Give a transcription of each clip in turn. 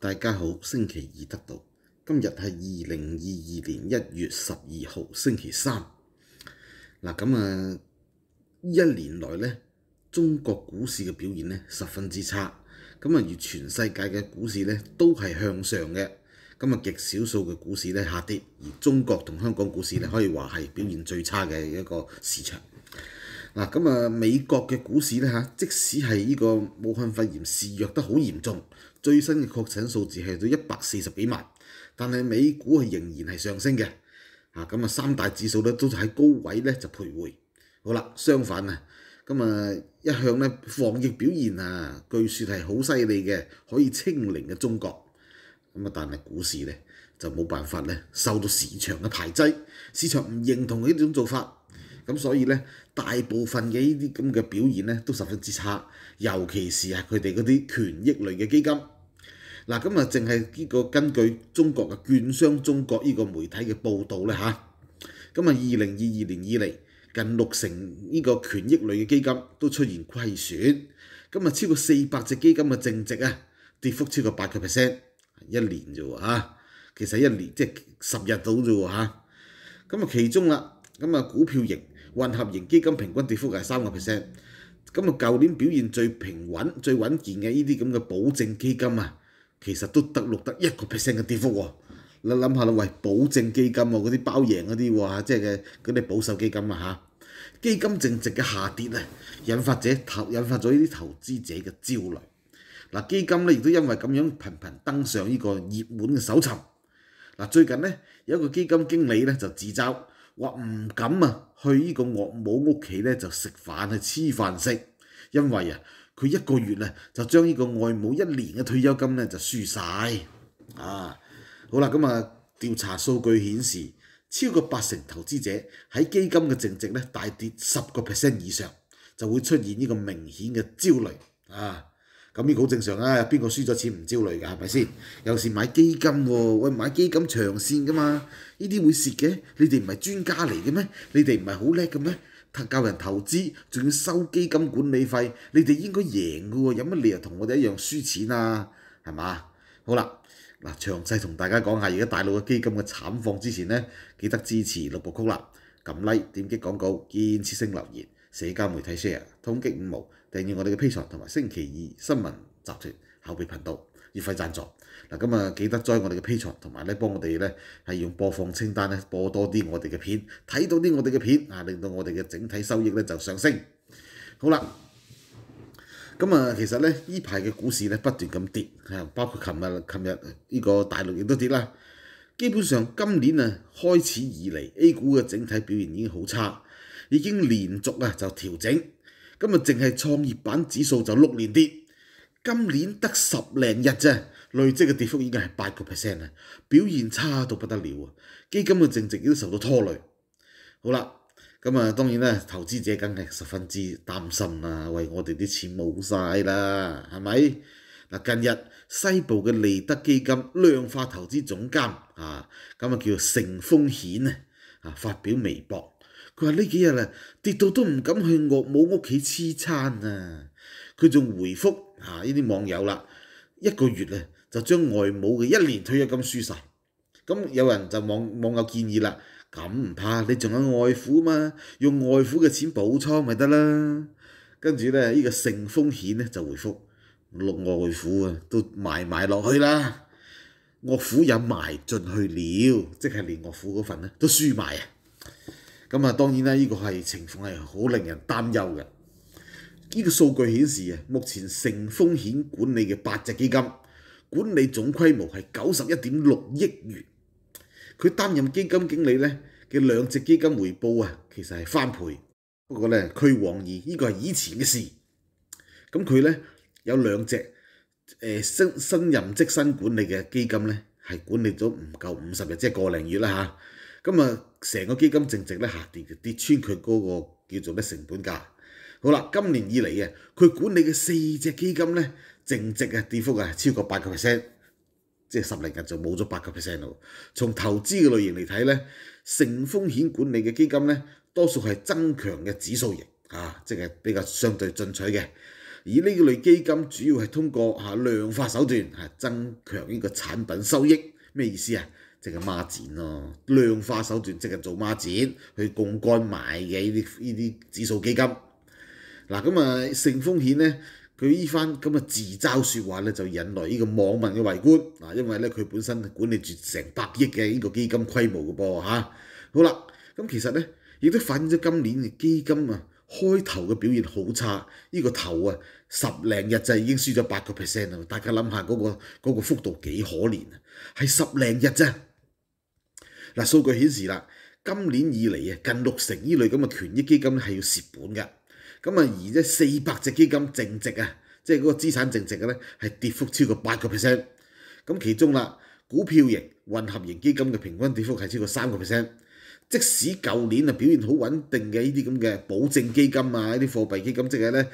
大家好，星期二得到，今日系二零二二年一月十二号星期三。嗱，咁啊，一年来咧，中国股市嘅表现咧十分之差。咁啊，而全世界嘅股市咧都系向上嘅，咁啊极少数嘅股市咧下跌，而中国同香港股市咧可以话系表现最差嘅一个市场。嗱，咁啊，美國嘅股市咧嚇，即使係呢個武漢肺炎肆虐得好嚴重，最新嘅確診數字係到一百四十幾萬，但係美股係仍然係上升嘅。啊，咁啊，三大指數咧都喺高位咧就徘徊。好啦，相反啊，咁啊一向咧防疫表現啊，據說係好犀利嘅，可以清零嘅中國，咁啊，但係股市咧就冇辦法咧受到市場嘅排擠，市場唔認同呢種做法。咁所以咧，大部分嘅呢啲咁嘅表現咧都十分之差，尤其是係佢哋嗰啲權益類嘅基金。嗱，咁啊，淨係呢個根據中國嘅券商、中國呢個媒體嘅報導咧嚇。咁啊，二零二二年以嚟，近六成呢個權益類嘅基金都出現虧損。咁啊，超過四百隻基金嘅淨值啊，跌幅超過八個 percent，一年啫喎嚇。其實一年即係十日到啫喎嚇。咁啊，其中啦，咁啊，股票型。混合型基金平均跌幅係三個 percent，咁啊舊年表現最平穩、最穩健嘅呢啲咁嘅保證基金啊，其實都得六得一個 percent 嘅跌幅喎。你諗下啦，喂，保證基金啊，嗰啲包贏嗰啲喎，即係嘅嗰啲保守基金啊嚇，基金淨值嘅下跌啊，引發者投引發咗呢啲投資者嘅焦慮。嗱基金咧，亦都因為咁樣頻頻登上呢個熱門嘅搜尋。嗱最近咧，有一個基金經理咧就自嘲。話唔敢啊，去呢個岳母屋企咧就食飯啊，黐飯食，因為啊，佢一個月咧就將呢個岳母一年嘅退休金咧就輸曬啊！好啦，咁啊調查數據顯示，超過八成投資者喺基金嘅淨值咧大跌十個 percent 以上，就會出現呢個明顯嘅焦慮啊！咁呢好正常啊，邊個輸咗錢唔焦慮㗎？係咪先？有時買基金喎，喂買基金長線㗎嘛，呢啲會蝕嘅。你哋唔係專家嚟嘅咩？你哋唔係好叻嘅咩？教人投資，仲要收基金管理費，你哋應該贏嘅喎，有乜理由同我哋一樣輸錢啊？係嘛？好啦，嗱，詳細同大家講下而家大陸嘅基金嘅慘況之前咧，記得支持六部曲啦，撳 like，點擊廣告，建設性留言。社交媒體 share 通擊五毛，訂閱我哋嘅 P n 同埋星期二新聞集團後備頻道月費贊助嗱，咁啊記得 join 我哋嘅 P n 同埋咧幫我哋咧係用播放清單咧播多啲我哋嘅片，睇到啲我哋嘅片啊，令到我哋嘅整體收益咧就上升。好啦，咁啊，其實咧呢排嘅股市咧不斷咁跌，包括琴日琴日呢個大陸亦都跌啦，基本上今年啊開始以嚟 A 股嘅整體表現已經好差。已經連續啊就調整，今日淨係創業板指數就六年跌，今年得十零日啫，累積嘅跌幅已經係八個 percent 啦，表現差到不得了啊！基金嘅淨值都受到拖累。好啦，咁啊當然啦，投資者梗係十分之擔心啦，喂我哋啲錢冇曬啦，係咪？嗱近日西部嘅利德基金量化投資總監啊，咁啊叫成風險啊啊發表微博。佢話呢幾日啊，跌到都唔敢去岳母屋企黐餐啊！佢仲回覆啊呢啲網友啦，一個月咧就將外母嘅一年退休金輸曬。咁有人就網網友建議啦，咁唔怕，你仲有外父啊嘛，用外父嘅錢補倉咪得啦。跟住咧呢個性風險咧就回覆六外父啊都埋埋落去啦，岳父也埋進去了，即係連岳父嗰份咧都輸埋啊！咁啊，當然啦，呢個係情況係好令人擔憂嘅。呢個數據顯示啊，目前成風險管理嘅八隻基金管理總規模係九十一點六億元。佢擔任基金經理咧嘅兩隻基金回報啊，其實係翻倍。不過咧，驅往而呢個係以前嘅事。咁佢咧有兩隻誒新新任職新管理嘅基金咧，係管理咗唔夠五十日，即係個零月啦嚇。咁啊，成個基金淨值咧下跌，跌穿佢嗰個叫做咩成本價。好啦，今年以嚟啊，佢管理嘅四隻基金咧淨值啊跌幅啊超過八個 percent，即係十零日就冇咗八個 percent 咯。從投資嘅類型嚟睇咧，成風險管理嘅基金咧多數係增強嘅指數型啊，即係比較相對進取嘅。而呢類基金主要係通過嚇量化手段嚇增強呢個產品收益，咩意思啊？即係孖展咯，量化手段即係做孖展去供幹買嘅呢啲呢啲指數基金。嗱咁啊，盛豐顯咧佢依番咁啊自嘲説話咧，就引來呢個網民嘅圍觀嗱，因為咧佢本身管理住成百億嘅呢個基金規模嘅噃嚇。好啦，咁其實咧亦都反映咗今年基金啊開頭嘅表現好差。呢個頭啊十零日就已經輸咗八個 percent 啦。大家諗下嗰個嗰個幅度幾可憐啊，係十零日咋？嗱，數據顯示啦，今年以嚟啊，近六成依類咁嘅權益基金係要蝕本嘅。咁啊，而咧四百隻基金淨值啊，即係嗰個資產淨值嘅咧，係跌幅超過八個 percent。咁其中啦，股票型、混合型基金嘅平均跌幅係超過三個 percent。即使舊年啊表現好穩定嘅呢啲咁嘅保證基金啊，呢啲貨幣基金，即係咧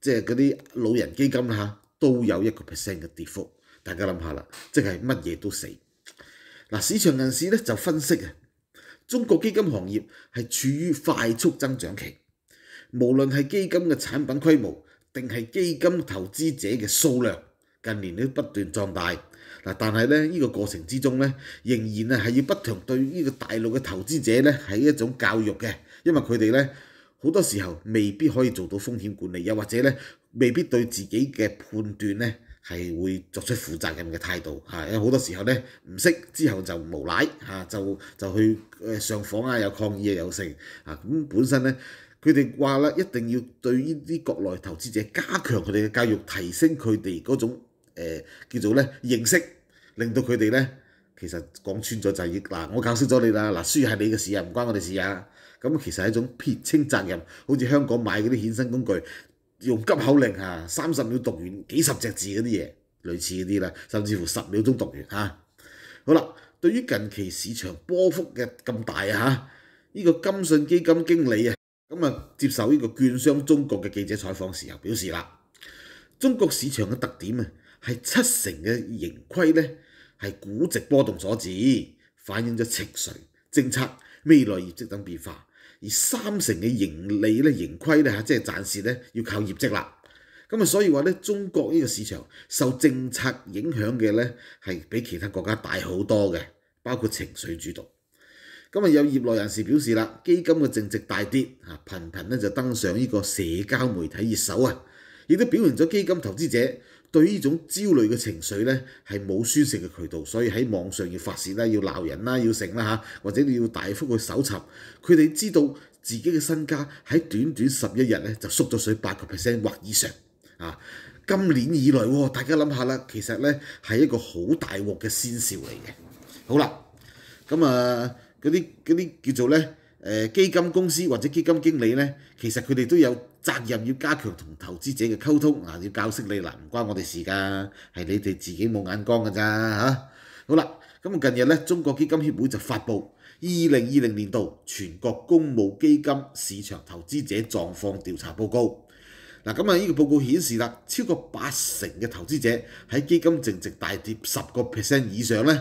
即係嗰啲老人基金啦都有一個 percent 嘅跌幅。大家諗下啦，即係乜嘢都死。嗱，市場人士咧就分析啊，中國基金行業係處於快速增長期，無論係基金嘅產品規模定係基金投資者嘅數量，近年都不斷壯大。嗱，但係咧呢個過程之中咧，仍然啊係要不停對呢個大陸嘅投資者咧係一種教育嘅，因為佢哋咧好多時候未必可以做到風險管理，又或者咧未必對自己嘅判斷咧。係會作出負責任嘅態度嚇，因為好多時候咧唔識之後就無賴嚇，就就去上訪啊，有抗議啊，有成啊咁本身咧佢哋話啦，一定要對呢啲國內投資者加強佢哋嘅教育，提升佢哋嗰種誒叫做咧認識，令到佢哋咧其實講穿咗就係嗱我教識咗你啦，嗱輸係你嘅事啊，唔關我哋事啊，咁其實係一種撇清責任，好似香港買嗰啲衍生工具。用急口令嚇，三十秒讀完幾十隻字嗰啲嘢，類似嗰啲啦，甚至乎十秒鐘讀完嚇。好啦，對於近期市場波幅嘅咁大啊，呢個金信基金經理啊，咁啊接受呢個券商中國嘅記者採訪時候表示啦，中國市場嘅特點啊係七成嘅盈虧咧係估值波動所致，反映咗情緒、政策、未來業績等變化。而三成嘅盈利咧、盈虧咧嚇，即係暫時咧要靠業績啦。咁啊，所以話咧，中國呢個市場受政策影響嘅咧，係比其他國家大好多嘅，包括情緒主導。咁啊，有業內人士表示啦，基金嘅淨值大跌啊，頻頻咧就登上呢個社交媒體熱搜啊，亦都表現咗基金投資者。對呢種焦慮嘅情緒咧，係冇宣泄嘅渠道，所以喺網上要發泄啦，要鬧人啦，要成啦嚇，或者你要大幅去搜尋。佢哋知道自己嘅身家喺短短十一日咧就縮咗水八個 percent 或以上。啊，今年以來，大家諗下啦，其實咧係一個好大鑊嘅先兆嚟嘅。好啦，咁啊嗰啲嗰啲叫做咧。誒基金公司或者基金經理咧，其實佢哋都有責任要加強同投資者嘅溝通，嗱要教識你，嗱唔關我哋事㗎，係你哋自己冇眼光㗎咋嚇。好啦，咁啊近日咧，中國基金協會就發布二零二零年度全國公募基金市場投資者狀況調查報告。嗱，咁啊呢個報告顯示啦，超過八成嘅投資者喺基金淨值大跌十個 percent 以上咧。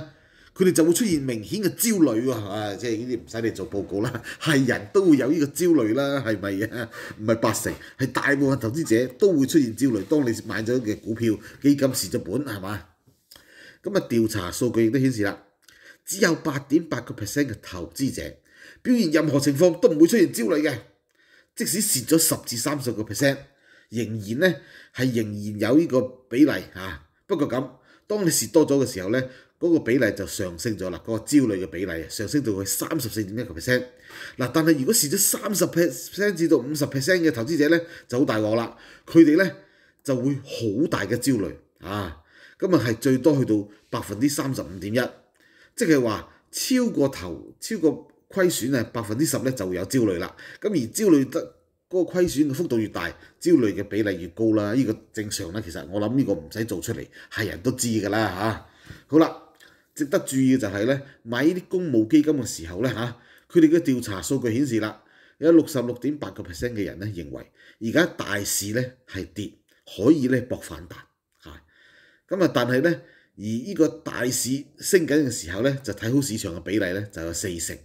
佢哋就會出現明顯嘅焦慮喎，啊，即係呢啲唔使你做報告啦，係人都會有呢個焦慮啦，係咪啊？唔係八成，係大部分投資者都會出現焦慮。當你買咗嘅股票、基金蝕咗本，係嘛？咁啊，調查數據亦都顯示啦，只有八點八個 percent 嘅投資者表現任何情況都唔會出現焦慮嘅，即使蝕咗十至三十個 percent，仍然咧係仍然有呢個比例啊。不過咁，當你蝕多咗嘅時候咧。嗰個比例就上升咗啦，嗰個焦慮嘅比例上升到去三十四點一個 percent。嗱，但係如果蝕咗三十 percent 至到五十 percent 嘅投資者咧，就好大鑊啦。佢哋咧就會好大嘅焦慮啊！咁啊係最多去到百分之三十五點一，即係話超過頭超過虧損啊百分之十咧就會有焦慮啦。咁而焦慮得嗰個虧損嘅幅度越大，焦慮嘅比例越高啦。呢個正常啦，其實我諗呢個唔使做出嚟，係人都知㗎啦嚇。好啦。值得注意嘅就係咧買呢啲公募基金嘅時候咧嚇，佢哋嘅調查數據顯示啦，有六十六點八個 percent 嘅人咧認為而家大市咧係跌，可以咧博反彈嚇。咁啊，但係咧而呢個大市升緊嘅時候咧，就睇好市場嘅比例咧就有四成，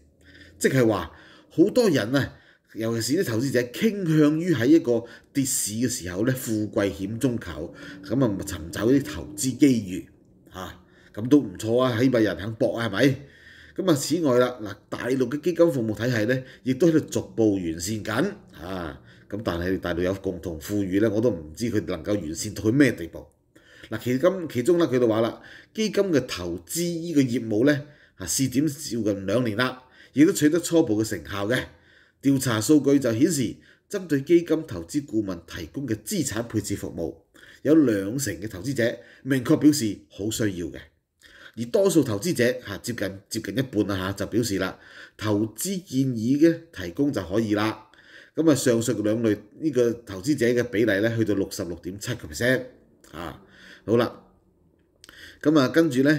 即係話好多人啊，尤其是啲投資者傾向於喺一個跌市嘅時候咧，富貴險中求，咁啊尋找啲投資機遇。咁都唔錯啊！起望人肯搏係咪？咁啊，此外啦，嗱，大陸嘅基金服務體系咧，亦都喺度逐步完善緊啊。咁但係大陸有共同富裕咧，我都唔知佢能夠完善到去咩地步。嗱，基今其中咧，佢就話啦，基金嘅投資依個業務咧，啊試點照近兩年啦，亦都取得初步嘅成效嘅。調查數據就顯示，針對基金投資顧問提供嘅資產配置服務，有兩成嘅投資者明確表示好需要嘅。而多數投資者嚇接近接近一半啦嚇就表示啦，投資建議嘅提供就可以啦。咁啊上述兩類呢個投資者嘅比例咧去到六十六點七個 percent 啊。好啦，咁啊跟住咧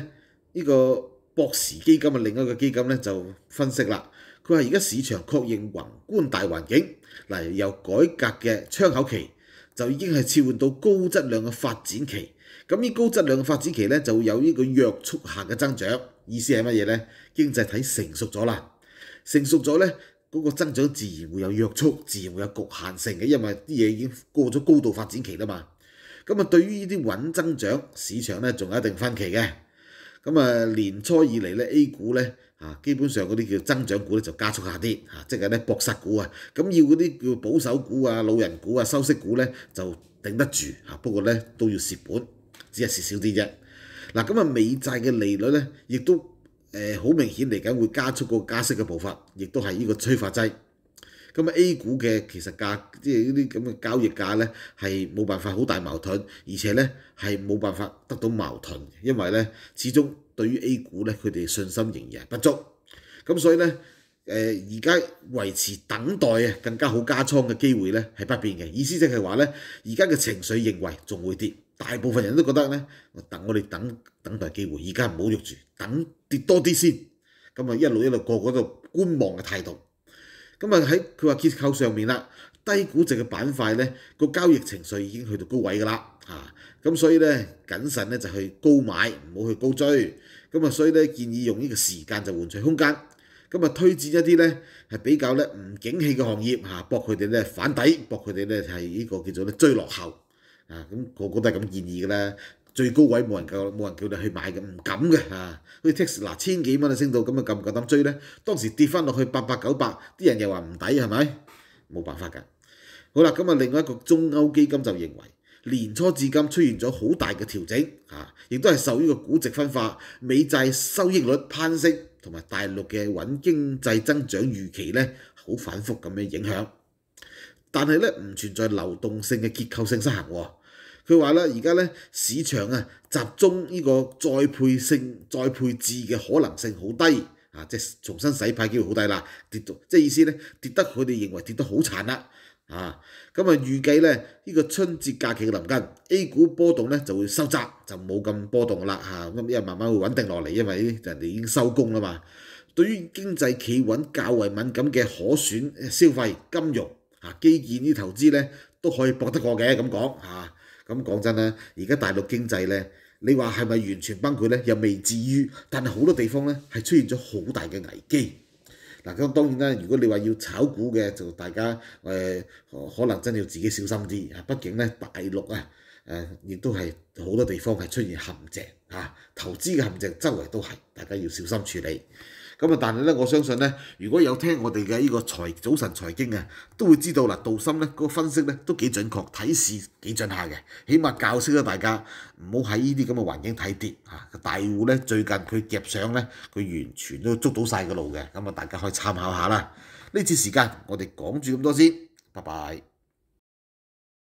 呢個博時基金啊另一個基金咧就分析啦。佢話而家市場確認宏觀大環境嗱由改革嘅窗口期就已經係切換到高質量嘅發展期。咁呢高質量嘅發展期咧，就會有呢個約束下嘅增長。意思係乜嘢咧？經濟體成熟咗啦，成熟咗咧，嗰個增長自然會有約束，自然會有局限性嘅。因為啲嘢已經過咗高度發展期啦嘛。咁啊，對於呢啲穩增長市場咧，仲有一定分歧嘅。咁啊，年初以嚟咧，A 股咧基本上嗰啲叫增長股咧就加速下跌即係咧搏殺股啊。咁要嗰啲叫保守股啊、老人股啊、收息股咧就頂得住不過咧都要蝕本。只系少少啲啫。嗱，咁啊美債嘅利率咧，亦都誒好明顯嚟緊會加速個加息嘅步伐，亦都係呢個催化劑。咁啊，A 股嘅其實價，即係呢啲咁嘅交易價咧，係冇辦法好大矛盾，而且咧係冇辦法得到矛盾，因為咧始終對於 A 股咧，佢哋信心仍然不足。咁所以咧誒，而家維持等待啊，更加好加倉嘅機會咧係不變嘅。意思即係話咧，而家嘅情緒認為仲會跌。大部分人都覺得咧，等我哋等等待機會，而家唔好喐住，等跌多啲先。咁啊一路一路個個就觀望嘅態度。咁啊喺佢話結構上面啦，低估值嘅板塊咧個交易情緒已經去到高位噶啦，嚇咁所以咧謹慎咧就去高買，唔好去高追。咁啊所以咧建議用呢個時間就換取空間。咁啊推薦一啲咧係比較咧唔景氣嘅行業嚇，搏佢哋咧反底，搏佢哋咧係呢個叫做咧追落後。啊，咁個個都係咁建議嘅啦，最高位冇人叫，冇人叫你去買嘅，唔敢嘅啊。好似 Tesla 嗱，千幾蚊啊升到，咁啊敢唔敢膽追咧？當時跌翻落去八百九百，啲人又話唔抵，係咪？冇辦法㗎。好啦，咁啊，另外一個中歐基金就認為，年初至今出現咗好大嘅調整，啊，亦都係受呢個股值分化、美債收益率攀升同埋大陸嘅穩經濟增長預期咧，好反覆咁樣影響。但係咧唔存在流動性嘅結構性失衡。佢話咧，而家咧市場啊集中呢個再配性再配置嘅可能性好低啊，即重新洗牌機會好低啦。跌到即意思咧跌得佢哋認為跌得好慘啦啊！咁啊預計咧呢個春節假期嘅臨近，A 股波動咧就會收窄，就冇咁波動啦嚇。咁因為慢慢會穩定落嚟，因為人哋已經收工啦嘛。對於經濟企穩較為敏感嘅可選消費、金融。啊，基建呢投資咧都可以搏得過嘅咁講嚇，咁講真啦，而家大陸經濟咧，你話係咪完全崩潰咧？又未至於，但係好多地方咧係出現咗好大嘅危機。嗱咁當然啦，如果你話要炒股嘅，就大家誒可能真要自己小心啲啊，畢竟咧大陸啊誒，亦都係好多地方係出現陷阱嚇，投資嘅陷阱周圍都係，大家要小心處理。咁啊！但係咧，我相信咧，如果有聽我哋嘅呢個財早晨財經啊，都會知道嗱，道森咧嗰個分析咧都幾準確，睇市幾準下嘅。起碼教識咗大家唔好喺呢啲咁嘅環境睇跌嚇。大戶咧最近佢夾上咧，佢完全都捉到曬個路嘅。咁啊，大家可以參考下啦。呢次時間我哋講住咁多先，拜拜。